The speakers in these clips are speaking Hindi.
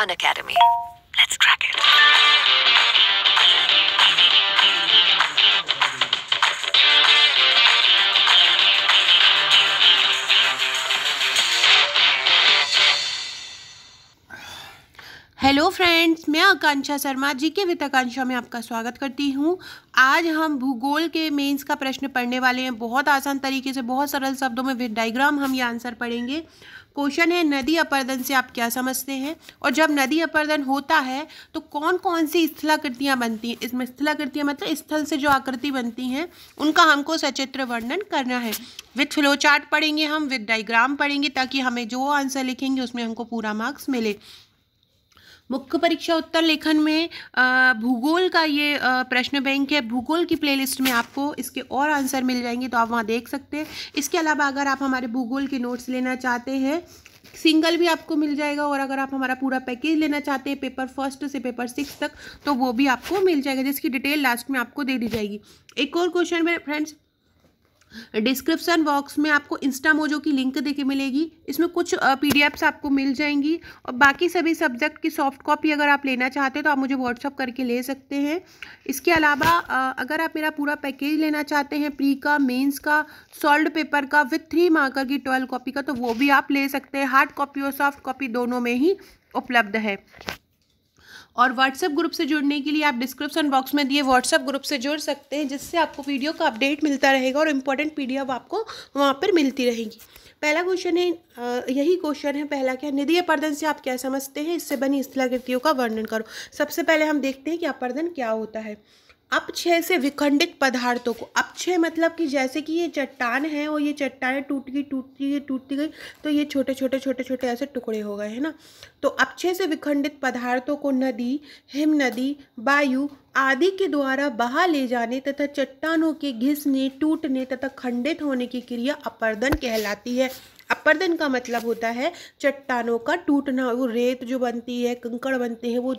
an academy. Let's crack it. Hello friends मैं आकांक्षा शर्मा जी के वित्त आकांक्षा में आपका स्वागत करती हूँ आज हम भूगोल के मेंस का प्रश्न पढ़ने वाले हैं बहुत आसान तरीके से बहुत सरल शब्दों में विद डायग्राम हम ये आंसर पढ़ेंगे क्वेश्चन है नदी अपर्दन से आप क्या समझते हैं और जब नदी अपर्दन होता है तो कौन कौन सी स्थलाकृतियाँ बनती हैं इसमें स्थलाकृतियाँ मतलब स्थल से जो आकृति बनती हैं उनका हमको सचित्र वर्णन करना है विथ फ्लो चार्ट पढ़ेंगे हम विथ डाइग्राम पढ़ेंगे ताकि हमें जो आंसर लिखेंगे उसमें हमको पूरा मार्क्स मिले मुख्य परीक्षा उत्तर लेखन में भूगोल का ये प्रश्न बैंक है भूगोल की प्लेलिस्ट में आपको इसके और आंसर मिल जाएंगे तो आप वहाँ देख सकते हैं इसके अलावा अगर आप हमारे भूगोल के नोट्स लेना चाहते हैं सिंगल भी आपको मिल जाएगा और अगर आप हमारा पूरा पैकेज लेना चाहते हैं पेपर फर्स्ट से पेपर सिक्स तक तो वो भी आपको मिल जाएगा जिसकी डिटेल लास्ट में आपको दे दी जाएगी एक और क्वेश्चन में फ्रेंड्स डिस्क्रिप्सन बॉक्स में आपको इंस्टा मोजो की लिंक देखे मिलेगी इसमें कुछ पीडीएफ्स आपको मिल जाएंगी और बाकी सभी सब्जेक्ट की सॉफ्ट कॉपी अगर आप लेना चाहते हैं तो आप मुझे व्हाट्सअप करके ले सकते हैं इसके अलावा अगर आप मेरा पूरा पैकेज लेना चाहते हैं प्री का मेंस का सॉल्ड पेपर का विथ थ्री मार्कर की ट्वेल्व कॉपी का तो वो भी आप ले सकते हैं हार्ड कॉपी और सॉफ्ट कॉपी दोनों में ही उपलब्ध है और व्हाट्सएप ग्रुप से जुड़ने के लिए आप डिस्क्रिप्शन बॉक्स में दिए व्हाट्सएप ग्रुप से जुड़ सकते हैं जिससे आपको वीडियो का अपडेट मिलता रहेगा और इम्पोर्टेंट पी आपको वहाँ पर मिलती रहेगी पहला क्वेश्चन है यही क्वेश्चन है पहला क्या निधि अपर्दन से आप क्या समझते हैं इससे बनी स्थलाकृतियों का वर्णन करो सबसे पहले हम देखते हैं कि अपर्दन क्या होता है अपक्षय से विखंडित पदार्थों को अपक्षय मतलब कि जैसे कि ये चट्टान है और ये चट्टान टूट गई टूटती गई टूटती गई तो ये छोटे छोटे छोटे छोटे ऐसे टुकड़े हो गए हैं ना तो अपक्षय से विखंडित पदार्थों को नदी हिम नदी वायु आदि के द्वारा बहा ले जाने तथा चट्टानों के घिसने टूटने तथा खंडित होने की क्रिया अपर्दन कहलाती है अपर्दन का मतलब होता है चट्टानों का टूटना वो रेत जो बनती है कंकड़ बनते हैं वो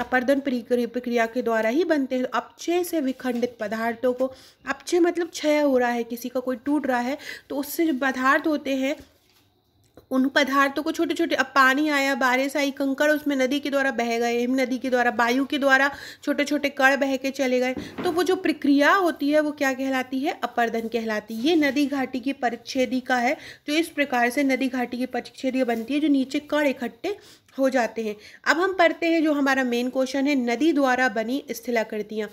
अपर्दन प्रक्रिया के द्वारा ही बनते हैं अपचे से विखंडित पदार्थों को अपचे मतलब क्षय हो रहा है किसी का कोई टूट रहा है तो उससे जो पदार्थ होते हैं उन पदार्थों को छोटे छोटे अब पानी आया बारिश आई कंकड़ उसमें नदी के द्वारा बह गए हिम नदी के द्वारा वायु के द्वारा छोटे छोटे कड़ बह के चले गए तो वो जो प्रक्रिया होती है वो क्या कहलाती है अपर्दन कहलाती है ये नदी घाटी की परिच्छेदी का है जो तो इस प्रकार से नदी घाटी की परिच्छेदी बनती है जो नीचे कड़ इकट्ठे हो जाते हैं अब हम पढ़ते हैं जो हमारा मेन क्वेश्चन है नदी द्वारा बनी स्थलाकृतियाँ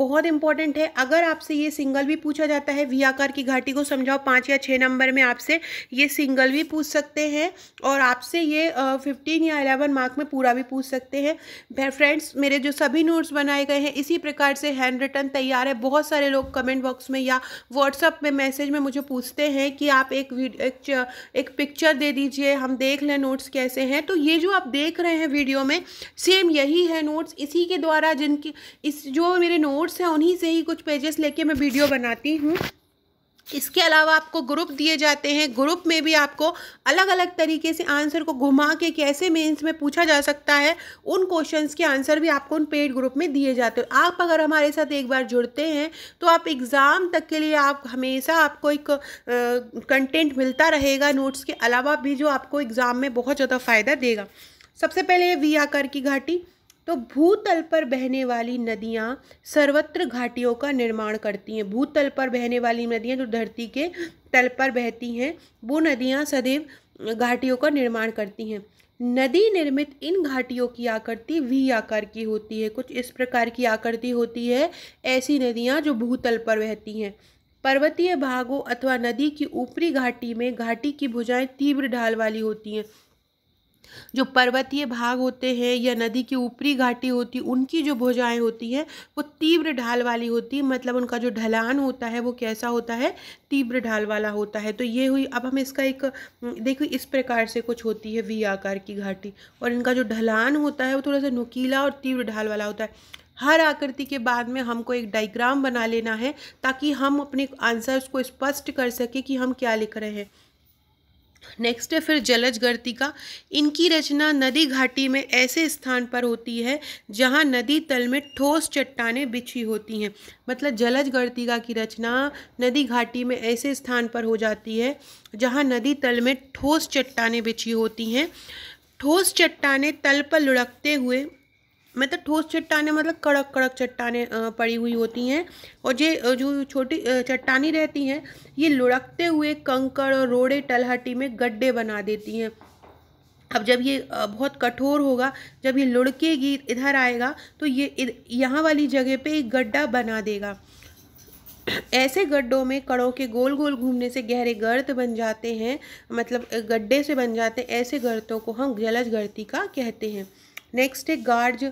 बहुत इंपॉर्टेंट है अगर आपसे ये सिंगल भी पूछा जाता है वी आकार की घाटी को समझाओ पाँच या छः नंबर में आपसे ये सिंगल भी पूछ सकते हैं और आपसे ये फिफ्टीन या अलेवन मार्क में पूरा भी पूछ सकते हैं फ्रेंड्स मेरे जो सभी नोट्स बनाए गए हैं इसी प्रकार से हैंड रिटर्न तैयार है बहुत सारे लोग कमेंट बॉक्स में या व्हाट्सअप में मैसेज में मुझे पूछते हैं कि आप एक एक, एक पिक्चर दे दीजिए हम देख लें नोट्स कैसे हैं तो ये जो आप आप देख रहे हैं वीडियो में सेम यही है नोट्स इसी के द्वारा जिनके इस जो मेरे नोट्स हैं उन्हीं से ही कुछ पेजेस लेके मैं वीडियो बनाती हूँ इसके अलावा आपको ग्रुप दिए जाते हैं ग्रुप में भी आपको अलग अलग तरीके से आंसर को घुमा के कैसे मेंस में पूछा जा सकता है उन क्वेश्चंस के आंसर भी आपको उन पेड ग्रुप में दिए जाते हैं आप अगर हमारे साथ एक बार जुड़ते हैं तो आप एग्ज़ाम तक के लिए आप हमेशा आपको एक कंटेंट मिलता रहेगा नोट्स के अलावा भी जो आपको एग्ज़ाम में बहुत ज़्यादा फ़ायदा देगा सबसे पहले वी आकार की घाटी तो भूतल पर बहने वाली नदियाँ सर्वत्र घाटियों का निर्माण करती हैं भूतल पर बहने वाली नदियाँ जो धरती के तल पर बहती हैं वो नदियाँ सदैव घाटियों का निर्माण करती हैं नदी निर्मित इन घाटियों की आकृति वी आकार की होती है कुछ इस प्रकार की आकृति होती है ऐसी नदियाँ जो भूतल पर बहती हैं पर्वतीय भागों अथवा नदी की ऊपरी घाटी में घाटी की भुजाएं तीव्र ढाल वाली होती हैं जो पर्वतीय भाग होते हैं या नदी की ऊपरी घाटी होती उनकी जो भुजाएं होती हैं वो तीव्र ढाल वाली होती है मतलब उनका जो ढलान होता है वो कैसा होता है तीव्र ढाल वाला होता है तो ये हुई अब हम इसका एक देखो इस प्रकार से कुछ होती है वी आकार की घाटी और इनका जो ढलान होता है वो थोड़ा सा नुकीला और तीव्र ढाल वाला होता है हर आकृति के बाद में हमको एक डाइग्राम बना लेना है ताकि हम अपने आंसर्स को स्पष्ट कर सकें कि हम क्या लिख रहे हैं नेक्स्ट है फिर जलज गर्तिका इनकी रचना नदी घाटी में ऐसे स्थान पर होती है जहाँ नदी तल में ठोस चट्टानें बिछी होती हैं मतलब जलज गर्तिका की रचना नदी घाटी में ऐसे स्थान पर हो जाती है जहाँ नदी तल में ठोस चट्टानें बिछी होती हैं ठोस चट्टानें तल पर लुढ़कते हुए मतलब ठोस चट्टाने मतलब कड़क कड़क चट्टाने पड़ी हुई होती हैं और ये जो छोटी चट्टानी रहती हैं ये लुढ़कते हुए कंकड़ और रोड़े टलहटी में गड्ढे बना देती हैं अब जब ये बहुत कठोर होगा जब ये लुढ़केगी इधर आएगा तो ये यहाँ वाली जगह पे एक गड्ढा बना देगा ऐसे गड्ढों में कड़ों के गोल गोल घूमने से गहरे गर्त बन जाते हैं मतलब गड्ढे से बन जाते ऐसे गर्तों को हम जलज गर्ती का कहते हैं नेक्स्ट है गार्ज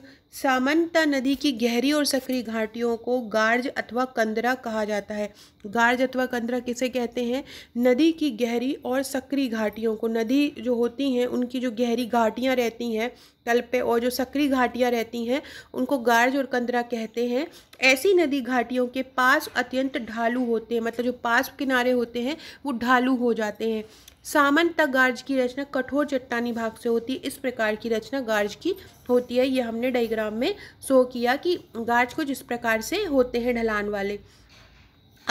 सामंता नदी की गहरी और सक्रिय घाटियों को गार्ज अथवा कंदरा कहा जाता है गार्ज अथवा कंदरा किसे कहते हैं नदी की गहरी और सक्रिय घाटियों को नदी जो होती हैं उनकी जो गहरी घाटियाँ रहती हैं तल पे और जो सक्रिय घाटियाँ रहती हैं उनको गार्ज और कंदरा कहते हैं ऐसी नदी घाटियों के पास अत्यंत ढालू होते हैं मतलब जो पास किनारे होते हैं वो ढालू हो जाते हैं सामंत गार्ज की रचना कठोर चट्टानी भाग से होती है इस प्रकार की रचना गार्ज की होती है ये हमने डायग्राम में शो किया कि गार्ज को जिस प्रकार से होते हैं ढलान वाले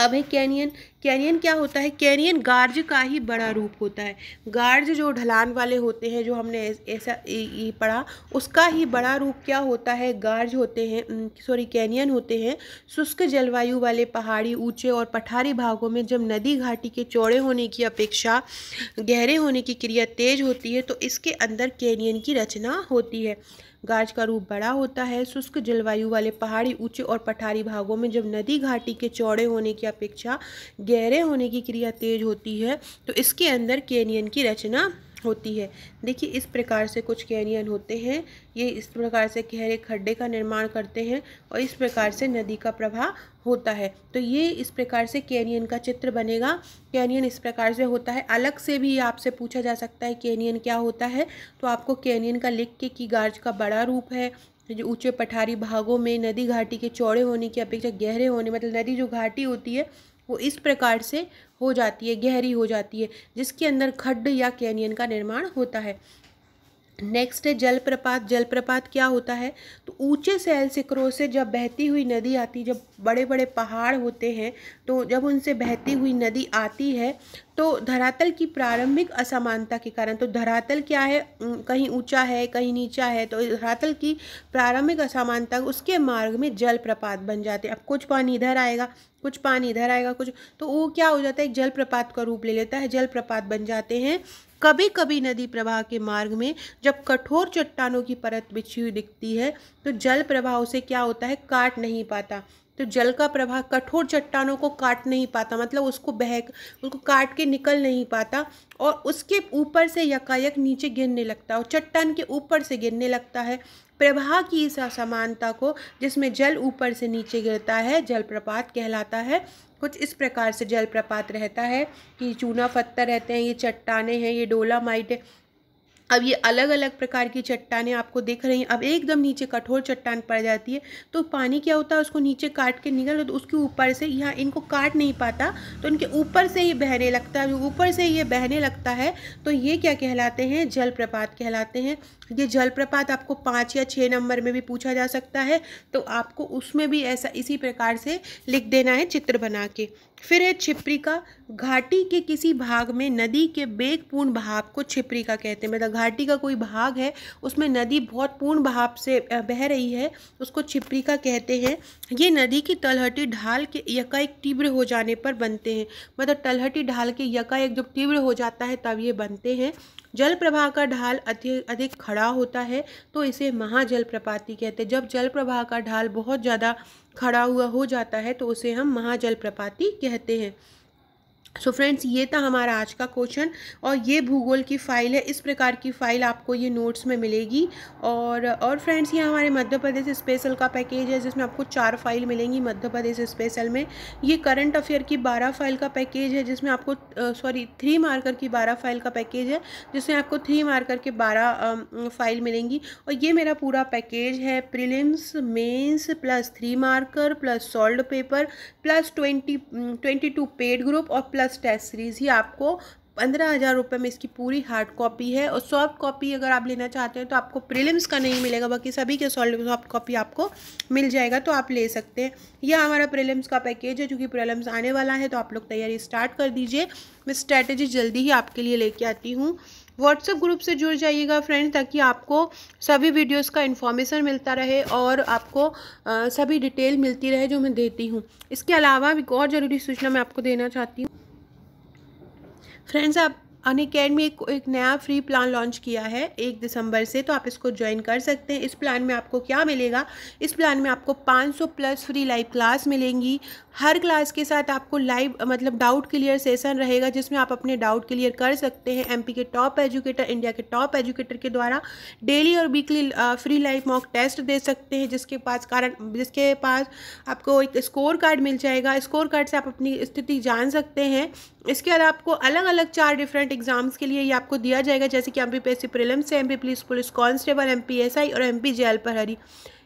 अब है कैनियन कैनियन क्या होता है कैनियन गार्ज का ही बड़ा रूप होता है गार्ज जो ढलान वाले होते हैं जो हमने ऐसा ये पढ़ा उसका ही बड़ा रूप क्या होता है गार्ज होते हैं सॉरी कैनियन होते हैं शुष्क जलवायु वाले पहाड़ी ऊंचे और पठारी भागों में जब नदी घाटी के चौड़े होने की अपेक्षा गहरे होने की क्रिया तेज होती है तो इसके अंदर कैनियन की रचना होती है गाज का रूप बड़ा होता है शुष्क जलवायु वाले पहाड़ी ऊंचे और पठारी भागों में जब नदी घाटी के चौड़े होने की अपेक्षा गहरे होने की क्रिया तेज होती है तो इसके अंदर केनियन की रचना होती है देखिए इस प्रकार से कुछ कैरियन होते हैं ये इस प्रकार से गहरे खड्डे का निर्माण करते हैं और इस प्रकार से नदी का प्रवाह होता है तो ये इस प्रकार से कैनियन का चित्र बनेगा कैनियन इस प्रकार से होता है अलग से भी आपसे पूछा जा सकता है कैनियन क्या होता है तो आपको कैनियन का लिख के कि गार्ज का बड़ा रूप है जो ऊँचे पठारी भागों में नदी घाटी के चौड़े होने की अपेक्षा गहरे होने मतलब नदी जो घाटी होती है वो इस प्रकार से हो जाती है गहरी हो जाती है जिसके अंदर खड्ड या कैनियन का निर्माण होता है नेक्स्ट है जलप्रपात जलप्रपात क्या होता है तो ऊंचे सैल सिकरों से जब बहती हुई नदी आती जब बड़े बड़े पहाड़ होते हैं तो जब उनसे बहती हुई नदी आती है तो धरातल की प्रारंभिक असमानता के कारण तो धरातल क्या है कहीं ऊंचा है कहीं नीचा है तो धरातल की प्रारंभिक असमानता उसके मार्ग में जलप्रपात बन जाते हैं अब कुछ पानी इधर आएगा कुछ पानी इधर आएगा कुछ तो वो क्या हो जाता है एक जलप्रपात का रूप ले लेता है जलप्रपात बन जाते हैं कभी कभी नदी प्रवाह के मार्ग में जब कठोर चट्टानों की परत बिछी हुई दिखती है तो जल प्रवाह उसे क्या होता है काट नहीं पाता तो जल का प्रवाह कठोर चट्टानों को काट नहीं पाता मतलब उसको बह उसको काट के निकल नहीं पाता और उसके ऊपर से यकायक नीचे गिरने लगता है और चट्टान के ऊपर से गिरने लगता है प्रवाह की इस असमानता को जिसमें जल ऊपर से नीचे गिरता है जलप्रपात कहलाता है कुछ इस प्रकार से जलप्रपात रहता है कि चूना पत्थर रहते हैं ये चट्टाने हैं ये डोला माइट अब ये अलग अलग प्रकार की चट्टानें आपको देख रही हैं अब एकदम नीचे कठोर चट्टान पड़ जाती है तो पानी क्या होता है उसको नीचे काट के निकल तो उसके ऊपर से यहाँ इनको काट नहीं पाता तो इनके ऊपर से ये बहने लगता है ऊपर से ये बहने लगता है तो ये क्या कहलाते हैं जलप्रपात कहलाते हैं ये जलप्रपात आपको पाँच या छः नंबर में भी पूछा जा सकता है तो आपको उसमें भी ऐसा इसी प्रकार से लिख देना है चित्र बना के फिर है छिपरीका घाटी के किसी भाग में नदी के बेगपूर्ण भाव को छिपरीका कहते हैं मतलब घाटी का कोई भाग है उसमें नदी बहुत पूर्ण भाव से बह रही है उसको छिपरीका कहते हैं ये नदी की तलहटी ढाल के यकाएक तीव्र हो जाने पर बनते हैं मतलब तलहटी ढाल के यकाएक जब तीव्र हो जाता है तब ये बनते हैं जल प्रवाह का ढाल अधिक अधिक खड़ा होता है तो इसे महाजलप्रपाती कहते हैं जब जल प्रवाह का ढाल बहुत ज़्यादा खड़ा हुआ हो जाता है तो उसे हम महाजलप्रपाती कहते हैं सो so फ्रेंड्स ये था हमारा आज का क्वेश्चन और ये भूगोल की फ़ाइल है इस प्रकार की फ़ाइल आपको ये नोट्स में मिलेगी और और फ्रेंड्स ये हमारे मध्य प्रदेश स्पेशल का पैकेज है जिसमें आपको चार फाइल मिलेंगी मध्य प्रदेश स्पेशल में ये करंट अफेयर की बारह फाइल का पैकेज है जिसमें आपको सॉरी थ्री मार्कर की बारह फाइल का पैकेज है जिसमें आपको थ्री मार्कर के बारह फाइल मिलेंगी और ये मेरा पूरा पैकेज है prelims mains plus three marker plus solved paper plus twenty twenty two paid group और प्लस प्लस टेस्ट सीरीज़ ही आपको पंद्रह हज़ार रुपये में इसकी पूरी हार्ड कॉपी है और सॉफ्ट कॉपी अगर आप लेना चाहते हैं तो आपको प्रीलिम्स का नहीं मिलेगा बाकी सभी के सॉल्ट सॉफ्ट कॉपी आपको मिल जाएगा तो आप ले सकते हैं यह हमारा प्रीलिम्स का पैकेज है क्योंकि प्रीलिम्स आने वाला है तो आप लोग तैयारी स्टार्ट कर दीजिए मैं स्ट्रैटेजी जल्दी ही आपके लिए लेके आती हूँ व्हाट्सएप ग्रुप से जुड़ जाइएगा फ्रेंड ताकि आपको सभी वीडियोस का इन्फॉर्मेशन मिलता रहे और आपको आ, सभी डिटेल मिलती रहे जो मैं देती हूँ इसके अलावा एक और ज़रूरी सूचना मैं आपको देना चाहती हूँ फ्रेंड्स आप अन अकेडमी एक, एक नया फ्री प्लान लॉन्च किया है एक दिसंबर से तो आप इसको ज्वाइन कर सकते हैं इस प्लान में आपको क्या मिलेगा इस प्लान में आपको 500 प्लस फ्री लाइव क्लास मिलेंगी हर क्लास के साथ आपको लाइव मतलब डाउट क्लियर सेशन रहेगा जिसमें आप अपने डाउट क्लियर कर सकते हैं एमपी के टॉप एजुकेटर इंडिया के टॉप एजुकेटर के द्वारा डेली और weekly free live mock test दे सकते हैं जिसके पास कारण जिसके पास आपको एक स्कोर कार्ड मिल जाएगा स्कोर कार्ड से आप अपनी स्थिति जान सकते हैं इसके अलावा आपको अलग अलग चार डिफरेंट कॉम्पिटेटिव एग्जाम्स के लिए ये आपको दिया जाएगा जैसे कि M B P prelims M B police police constable M P S I और एम पी जे एल प्रहरी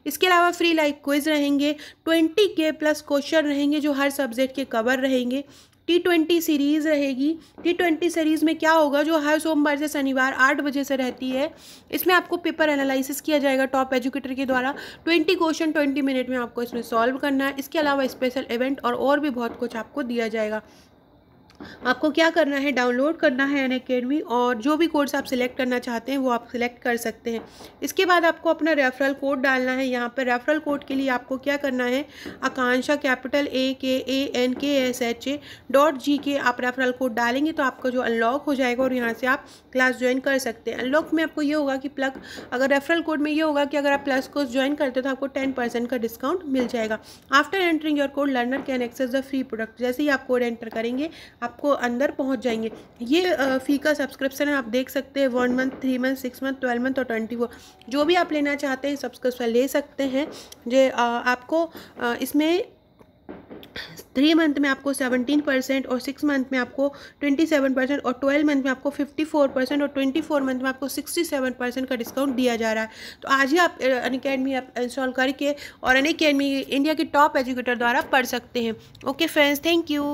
इसके अलावा फ्री लाइव क्विज रहेंगे ट्वेंटी के प्लस क्वेश्चन रहेंगे जो हर सब्जेक्ट के कवर रहेंगे टी ट्वेंटी सीरीज़ रहेगी टी ट्वेंटी सीरीज़ में क्या होगा जो हर सोमवार से शनिवार आठ बजे से रहती है इसमें आपको पेपर एनालिसिस किया जाएगा टॉप एजुकेटर के द्वारा ट्वेंटी क्वेश्चन ट्वेंटी मिनट में आपको इसमें सॉल्व करना है इसके अलावा स्पेशल इवेंट और और भी बहुत कुछ आपको दिया जाएगा आपको क्या करना है डाउनलोड करना है एन अकेडमी और जो भी कोर्स आप सिलेक्ट करना चाहते हैं वो आप सिलेक्ट कर सकते हैं इसके बाद आपको अपना रेफरल कोड डालना है यहाँ पर रेफरल कोड के लिए आपको क्या करना है आकांक्षा capital A K A N K S H A dot G के आप रेफरल कोड डालेंगे तो आपका जो अनलॉक हो जाएगा और यहाँ से आप क्लास ज्वाइन कर सकते हैं अनलॉक में आपको ये होगा कि प्लग अगर रेफरल कोड में ये होगा कि अगर आप प्लस कोर्स ज्वाइन करते हो तो आपको टेन परसेंट का डिस्काउंट मिल जाएगा after entering your code learner can access the free product जैसे ही आप कोड एंटर करेंगे आप आपको अंदर पहुंच जाएंगे ये फ़ी का सब्सक्रिप्शन है आप देख सकते हैं one month three month six month twelve month और ट्वेंटी फोर जो भी आप लेना चाहते हैं सब्सक्रिप्शन ले सकते हैं जो आपको इसमें थ्री मंथ में आपको सेवनटीन परसेंट और सिक्स मंथ में आपको ट्वेंटी सेवन परसेंट और ट्वेल्व मंथ में आपको फिफ्टी फोर परसेंट और ट्वेंटी फोर मंथ में आपको सिक्सटी सेवन परसेंट का डिस्काउंट दिया जा रहा है तो आज ही आप अन अकेडमी आप इंस्टॉल करके और अन अकेडमी इंडिया के टॉप एजुकेटर द्वारा पढ़ सकते हैं ओके फ्रेंड्स थैंक यू